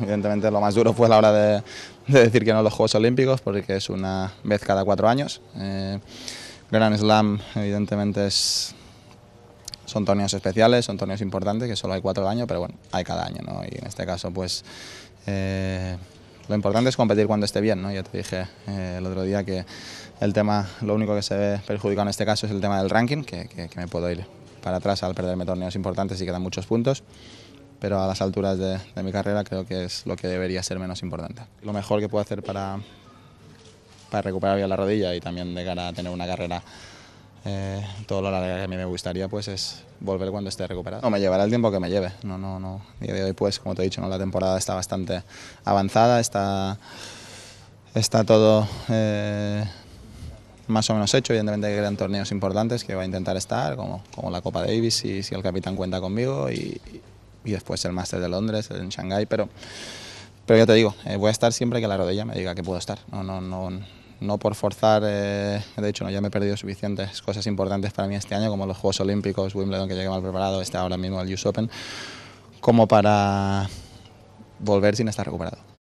Evidentemente lo más duro fue la hora de, decir que no los Juegos Olímpicos, porque es una vez cada cuatro años. Eh, Grand Slam evidentemente es, son torneos especiales, son torneos importantes, que solo hay cuatro años pero bueno, hay cada año, ¿no? Y en este caso, pues, eh, lo importante es competir cuando esté bien, ¿no? Ya te dije eh, el otro día que el tema, lo único que se ve perjudicado en este caso es el tema del ranking, que, que me puedo ir para atrás al perderme torneos importantes y quedan muchos puntos pero a las alturas de, mi carrera creo que es lo que debería ser menos importante. Lo mejor que puedo hacer para, para recuperar bien la rodilla y también de cara a tener una carrera eh, todo lo larga que a mí me gustaría pues es volver cuando esté recuperado. No me llevará el tiempo que me lleve, no, no, no. Día de hoy pues, como te he dicho, ¿no? la temporada está bastante avanzada, está, está todo... Eh, más o menos hecho. Evidentemente hay torneos importantes que va a intentar estar, como, como la Copa Davis, si, si el capitán cuenta conmigo, y, y después el máster de Londres, en Shanghái, pero, pero ya te digo, eh, voy a estar siempre que la rodilla me diga que puedo estar. No, no, no, no por forzar, eh, de hecho no, ya me he perdido suficientes cosas importantes para mí este año, como los Juegos Olímpicos, Wimbledon, que llegué mal preparado, está ahora mismo el US Open, como para volver sin estar recuperado.